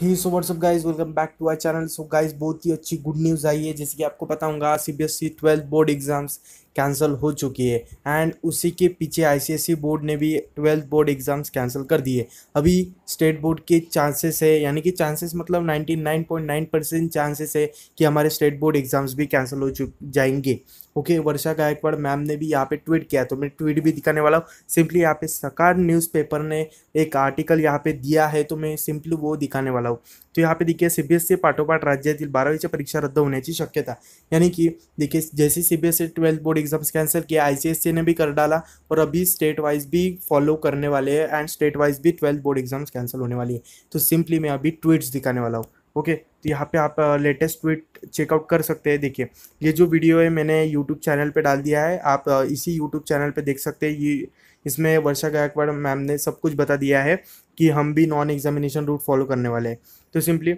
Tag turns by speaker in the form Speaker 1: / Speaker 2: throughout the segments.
Speaker 1: He so what's up guys welcome back to our channel so guys बहुत ही अच्छी good news आई है जैसे कि आपको बताऊंगा C B S E twelfth board exams cancel हो चुकी है एंड उसी के पीछे आईसीएसई बोर्ड ने भी ट्वेल्थ बोर्ड एग्ज़ाम्स कैंसिल कर दिए अभी स्टेट बोर्ड के चांसेस है यानी कि चांसेस मतलब 99.9 परसेंट चांसेस है कि हमारे स्टेट बोर्ड एग्ज़ाम्स भी कैंसिल हो चुक जाएंगे okay okay, Varsha Gaikwad ma'am ने भी यहाँ पे ट्वीट किया तो मैं ट्वीट भी दिखाने वाला हूँ सिंपली यहाँ पे सकार न्यूज़पेपर ने एक आर्टिकल यहाँ पे दिया है तो मैं सिंपली वो दिखाने वाला हूँ तो यहाँ पे देखिए सी बी एस सी पाठोपाठ राज्य बारहवीं परीक्षा रद्द होने की शक्यता यानी कि देखिए जैसे C twelfth board exams cancel किया आई ने भी कर डाला और अभी स्टेट वाइज भी फॉलो करने वाले हैं एंड स्टेट वाइज भी ट्वेल्थ बोर्ड एग्ज़ाम्स कैंसिल होने वाली है तो सिंपली मैं अभी ट्वीट्स दिखाने वाला हूँ ओके okay, तो यहाँ पे आप लेटेस्ट ट्वीट चेकआउट कर सकते हैं देखिए ये जो वीडियो है मैंने यूट्यूब चैनल पे डाल दिया है आप uh, इसी यूट्यूब चैनल पे देख सकते हैं ये इसमें वर्षा गायकवाड़ मैम ने सब कुछ बता दिया है कि हम भी नॉन एग्जामिनेशन रूट फॉलो करने वाले हैं तो सिंपली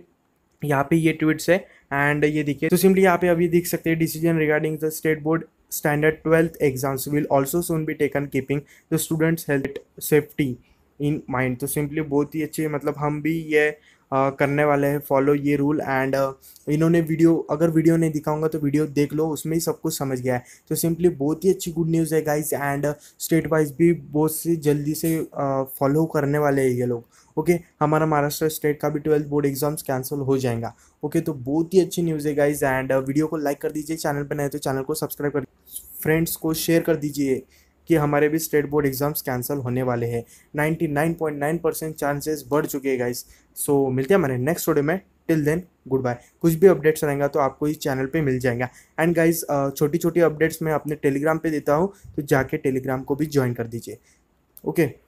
Speaker 1: यहाँ पे ये ट्वीट्स है एंड ये देखिए तो सिंपली यहाँ पे अभी देख सकते हैं decision regarding the state board standard 12th exams will also soon be taken keeping the students health safety in mind तो सिंपली बहुत ही अच्छी मतलब हम भी ये करने वाले हैं फॉलो ये रूल एंड इन्होंने वीडियो अगर वीडियो नहीं दिखाऊंगा तो वीडियो देख लो उसमें ही सब कुछ समझ गया है तो सिंपली बहुत ही अच्छी गुड न्यूज़ है गाइज एंड स्टेट वाइज भी बहुत से जल्दी से फॉलो करने वाले हैं ये लोग ओके हमारा महाराष्ट्र स्टेट का भी ट्वेल्थ बोर्ड एग्जाम्स कैंसिल हो जाएगा ओके तो बहुत ही अच्छी न्यूज़ है गाइज एंड वीडियो को लाइक कर दीजिए चैनल पर नए तो चैनल को सब्सक्राइब कर फ्रेंड्स को शेयर कर दीजिए कि हमारे भी स्टेट बोर्ड एग्ज़ाम्स कैंसिल होने वाले हैं ninety nine point nine percent chances बढ़ चुके हैं गाइस सो so, मिलते हैं हमारे नेक्स्ट वीडियो में टिल देन गुड बाय कुछ भी अपडेट्स रहेंगे तो आपको इस चैनल पे मिल जाएगा एंड गाइज छोटी छोटी अपडेट्स मैं अपने टेलीग्राम पे देता हूँ तो जाके टेलीग्राम को भी ज्वाइन कर दीजिए ओके okay.